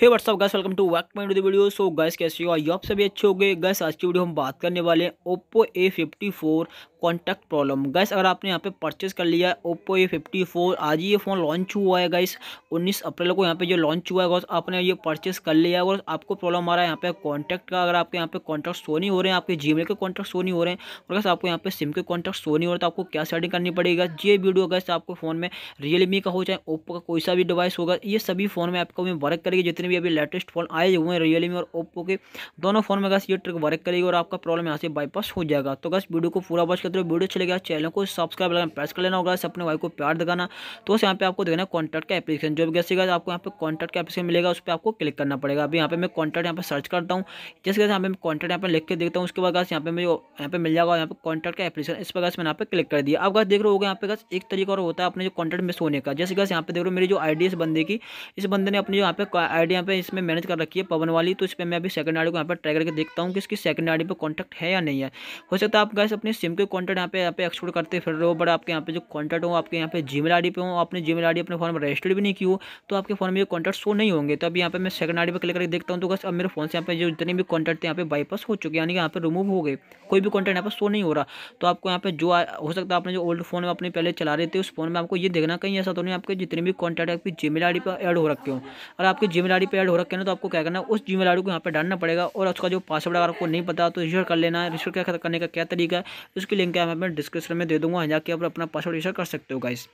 hey what's up guys welcome to वैक point video so guys कैसे हो आप सभी अच्छे हो गए गैस आज की वीडियो हम बात करने वाले हैं Oppo A fifty four contact problem guys अगर आपने यहाँ पे परचेस कर लिया है ओप्पो ए फिफ्टी फोर आज ही ये फ़ोन लॉन्च हुआ है गैस 19 अप्रैल को यहाँ पे जो लॉन्च हुआ है गैस आपने ये परचेस कर लिया है और आपको प्रॉब्लम आ रहा है यहाँ पे कॉन्टैक्ट का अगर आपके यहाँ पे कॉन्टैक्ट शो नहीं हो रहे हैं आपके जीमेल के कॉन्टैक्ट शो नहीं हो रहे हैं और गैस आपको यहाँ पे सिम के कॉन्टैक्ट शो नहीं हो रहे तो आपको क्या सेटिंग करनी पड़ेगी ये वीडियो गैस आपको फ़ोन में रियलमी का हो चाहे ओप्पो का कोई सा भी डिवाइस होगा ये सभी फ़ोन में आपको वर्क करेगी जितने भी अभी लेटेस्ट फ़ोन आए हुए हैं रियलमी और ओप्पो के दोनों फोन में गैस ये ट्रिक वर्क करेगी और आपका प्रॉब्लम यहाँ से बाईपास हो जाएगा तो गैस वीडियो को पूरा वॉच करते हो वीडियो चले गया चैनल को सब्सक्राइब लगाना प्रेस कर लेना होगा अपने भाई को प्यार दिखाना तो उस यहाँ पे आपको देखना कॉन्टैक्ट का एप्लीकेशन जो भी गैस आपको यहाँ पे कॉन्टैक्ट का एप्लीकेशन मिलेगा उस पर आपको क्लिक करना पड़ेगा अभी यहाँ पे मैं कॉन्टैक्ट यहाँ पर सर्च करता हूँ जैसे यहाँ पे कॉन्टैक्ट यहाँ पर लिख के देखता हूँ उसके बाद गैस यहाँ पे मुझे यहाँ पे मिल जाएगा यहाँ पे कॉन्टैक्ट का एप्लीकेशन इस पर गैस मैंने यहाँ पे क्लिक कर दिया अब गैस देख रहे हो यहाँ पे गैस एक तरीका और होता है अपने जो कॉन्टैक्ट मिस होने का जैसे गैस यहाँ पे देख रहे हो मेरी जो आई इस बंदे की इस बंदे ने अपनी जो यहाँ पे आई यहाँ पे इसमें मैनेज कर रखी है पवन वाली तो इस पर मैं अभी सेकंड आड़ी को यहाँ पर ट्राई करके देखता हूँ कि इसकी सेकंड आड़ी पे कॉन्टैक्ट है या नहीं है हो सकता है आप गैस अपने सिम के कॉन्टैक्ट यहाँ पे यहाँ पे एक्सपोर्ट करते फिर रहो बट आपके यहाँ पे जो कॉन्टैक्ट हो आपके यहाँ पे जी मेल पे हो आपने जी मेल अपने फोन में रजिस्टर्ड भी नहीं की हो तो आपके फोन में ये कॉन्टैक्ट शो नहीं होंगे तो अब यहाँ पर मैं सेकंड आईडी पर क्लिक करके देखता हूँ तो बस अब मेरे फोन से यहाँ पे जो जितने भी कॉन्टैक्ट थे यहाँ पे बाईपास हो चुके यानी कि यहाँ पर रिमूव हो गए कोई भी कॉन्टैक्ट यहाँ पर शो नहीं हो रहा तो आपको यहाँ पे जो हो सकता है आपने जो ओल्ड फोन में अपने पहले चला रहे थे उस फोन में आपको ये देखना कहीं ऐसा तो नहीं आपके जितने भी कॉन्टैक्ट आपकी जी मेल पर एड हो रखे हो और आपके जी मेल पे ऐड हो रखे हैं तो आपको क्या करना है उस जी मेल को यहाँ पे डालना पड़ेगा और उसका जो पासवर्ड अगर आपको नहीं पता तो रिश्वर कर लेना है क्या करने का क्या तरीका है उसकी लिंक मैं डिस्क्रिप्शन में दे दूँगा जाके आप अपना पासवर्ड रिश्वर कर सकते हो गाइस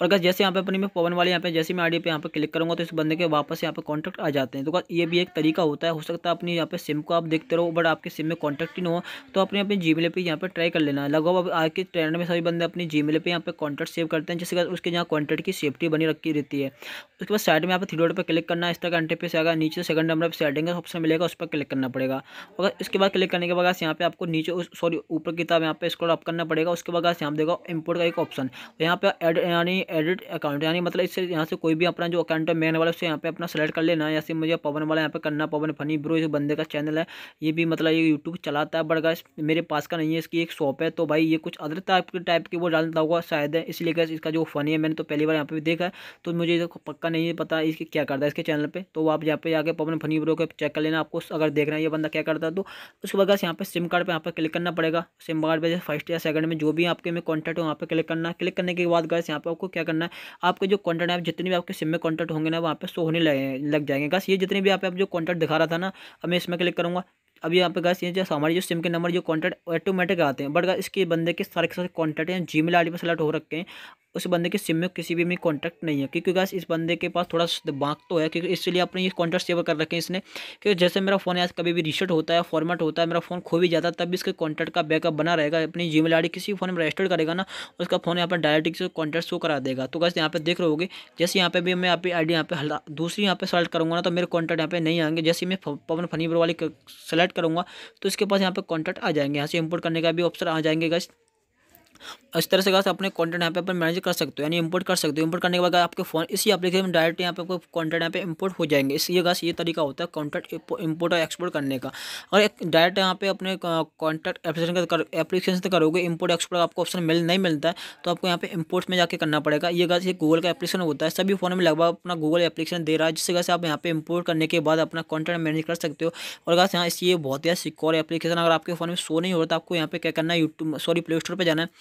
और अगर जैसे यहाँ पे अपनी मैं पवन वाले यहाँ पे जैसे मैं आईडी पे यहाँ पे क्लिक करूँगा तो इस बंदे के वापस यहाँ पे कॉन्टैक्ट आ जाते हैं तो ये भी एक तरीका होता है हो सकता है अपनी यहाँ पे सिम को आप देखते रहो बट आपके सिम में कॉन्टैक्ट ही ना हो तो अपने अपने जी मेल पर यहाँ पर ट्राई कर लेना लगभग आज के ट्रेंड में सभी बंदे अपनी जी मेल पर यहाँ पर कॉन्टैक्ट सेव करते हैं जिससे उसके यहाँ कॉन्टैक्ट की सेफ्टी बनी रखी रहती है उसके बाद साइड में यहाँ पर थ्री डॉट पर क्लिक करना इस तरह का एंट्री पे आएगा नीचे सेकंड नंबर पर सेटिंग का ऑप्शन मिलेगा उस पर क्लिक करना पड़ेगा अगर इसके बाद क्लिक करने के बाद यहाँ पे आपको नीचे सॉरी ऊपर किताब यहाँ पे स्क्रॉल अप करना पड़ेगा उसके बाद यहाँ देखो इम्पोर्ट का एक ऑप्शन यहाँ पे एड यानी एडिट अकाउंट यानी मतलब इससे यहाँ से कोई भी अपना जो अकाउंट है मैन वाला उससे यहाँ पे अपना सेलेक्ट कर लेना या फिर मुझे पवन वाला यहाँ पे करना पवन फनी ब्रो इस बंदे का चैनल है ये भी मतलब ये यूट्यूब चलाता है बट गाइस मेरे पास का नहीं है इसकी एक शॉप है तो भाई ये कुछ अदर टाइप के टाइप की वो डालता हुआ शायद है इसलिए गैस इसका जो फनी है मैंने तो पहली बार यहाँ पे देखा है तो मुझे तो पक्का नहीं पता इसके क्या करता है इसके चैनल पर तो आप यहाँ पे जाकर पवन फनी ब्रो को चेक कर लेना आपको अगर देखना है ये बंदा क्या करता है तो उसके बाद यहाँ पे सिम कार्ड पर यहाँ पर क्लिक करना पड़ेगा सिम कार्ड पर फर्स्ट या सेकंड में जो भी आपके में कॉन्टैक्ट हो वहाँ पर क्लिक करना क्लिक करने के बाद गैस यहाँ पर पर आपको क्या करना है आपके जो कॉन्टेंट है जितने भी आपके सिम में कॉन्टेंट होंगे ना वहाँ पर शो होने लग जाएंगे बस ये जितने भी आप जो कॉन्टेंट दिखा रहा था ना अब मैं इसमें क्लिक करूँगा अब यहाँ पे गैस ये जैसे हमारे जो सिम के नंबर जो कॉन्टैक्ट ऑटोमेटिक आते हैं बट इसके बंदे के सारे के सारे कॉन्टैक्ट हैं जी मेल आई सेलेक्ट हो रखे हैं उस बंदे के सिम में किसी भी में कॉन्टैक्ट नहीं है क्योंकि गैस इस बंदे के पास थोड़ा दिमाग तो है क्योंकि इसलिए अपने ये कॉन्टैक्ट सेव कर रखे हैं इसने क्योंकि जैसे मेरा फ़ोन यहाँ कभी भी रिसेट होता है फॉर्मेट होता है मेरा फ़ोन खो भी जाता है तब इसके कॉन्टैक्ट का बैकअप बना रहेगा अपनी जी मेल किसी फ़ोन में रजिस्टर्ड करेगा ना उसका फ़ोन यहाँ पर डायरेक्ट से कॉन्टैक्ट शो करा देगा तो गैस यहाँ पर देख रहे होगी जैसे यहाँ पे भी मैं आपकी आई डी यहाँ पर दूसरी यहाँ पर सेलेक्ट करूँगा ना तो मेरे कॉन्टैक्ट यहाँ पे नहीं आएंगे जैसे मैं पवन फनीपुर वाली सेलेक्ट ऐड करूँगा तो इसके पास यहाँ पर कॉन्टैक्ट आ जाएंगे यहाँ से इम्पोर्ट करने का भी ऑप्शन आ जाएंगे गश्त इस तरह से गाइस अपने कंटेंट यहाँ पे अपन मैनेज कर सकते हो यानी इंपोर्ट कर सकते हो इंपोर्ट करने के बाद आपके फोन इसी एप्लीकेशन में डायरेक्ट यहाँ पे आपको कंटेंट यहाँ पे इंपोर्ट हो जाएंगे इसलिए गाँस ये तरीका होता है कंटेंट इंपोर्ट और एक्सपोर्ट करने का और डायरेक्ट यहाँ पे अपने कॉन्टैक्ट एप्लीकेशन का एप्लीकेशन से करोगे इंपोर्ट एक्सपोर्ट आपको ऑप्शन मिल नहीं मिलता है तो आपको यहाँ पे इम्पोर्ट में जाकर करना पड़ेगा ये गाँस ये गूगल का एप्लीकेशन होता है सभी फोन में लगभग अपना गूगल एप्लीकेशन दे रहा है जिससे गाइस आप यहाँ पे इम्पोर्ट करने के बाद अपना कॉन्टेंट मैनेज कर सकते हो और गाइस यहाँ इसलिए बहुत ही सिक्योर एप्लीकेशन अगर आपके फोन में शो नहीं हो रहा तो आपको यहाँ पे क्या करना है यूट्यूब सॉरी प्ले स्टोर पर जाना है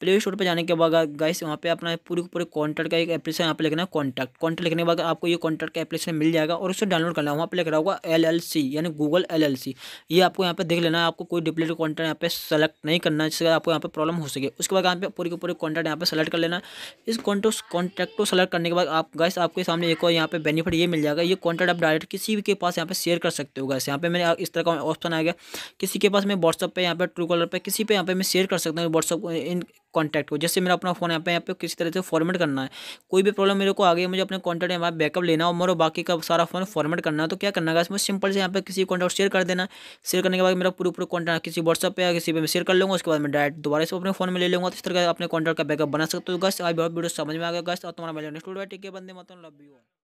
प्ले स्टोर पर जाने के बाद गाइस वहाँ पे अपना पूरे पूरे कॉन्टैक्ट का एक एप्लीकेशन यहाँ पे लिखना है कॉन्टैक्ट कॉन्टैक्ट लिखने के बाद आपको ये कॉन्टैक्ट का एप्लीकेशन मिल जाएगा और उसे डाउनलोड करना है वहाँ पे लिख रहा होगा एल एल सी यानी गूगल एल एल सी ये आपको यहाँ पे देख लेना है आपको कोई डिप्लेट कॉन्टैक्ट यहाँ पे सेलेक्ट नहीं करना है जिससे आपको यहाँ पर प्रॉब्लम हो सके उसके बाद यहाँ पे पूरे पूरे कॉन्टैक्ट यहाँ पर सेलेक्ट कर लेना इस कॉन्टैक्ट कॉन्टैक्ट को सेलेक्ट करने के बाद आप गाइस आपके सामने एक और यहाँ पे बेनिफिट ये मिल जाएगा ये कॉन्टैक्ट आप डायरेक्ट किसी भी के पास यहाँ पे शेयर कर सकते हो गाइस यहाँ पे मेरे इस तरह का ऑप्शन आ गया किसी के पास मैं व्हाट्सअप पर यहाँ पर ट्रू कॉलर पर किसी पर यहाँ पर मैं शेयर कर सकता हूँ व्हाट्सअप इन कॉन्टैक्ट को जैसे मेरा अपना फ़ोन यहाँ पे यहाँ पे किसी तरह से फॉर्मेट करना है कोई भी प्रॉब्लम मेरे को आ गई मुझे अपने कॉन्टैक्ट यहाँ पर बैकअप लेना और मेरे बाकी का सारा फोन फॉर्मेट करना है तो क्या करना है इसमें सिंपल से यहाँ पे किसी कॉन्टैक्ट शेयर कर देना शेयर करने के बाद मेरा पूरा पूरा कॉन्टैक्ट किसी व्हाट्सअप पर या किसी पर शेयर कर लूँगा उसके बाद मैं डायरेक्ट दोबारा से अपने फोन में ले लूँगा तो इस तरह अपने कॉन्टैक्ट का बैकअप बना सकते हो गस्ट आज बहुत वीडियो समझ में आ गया गस्ट और तुम्हारा मेरा नेक्स्ट वीडियो ठीक बंदे मतलब लव यू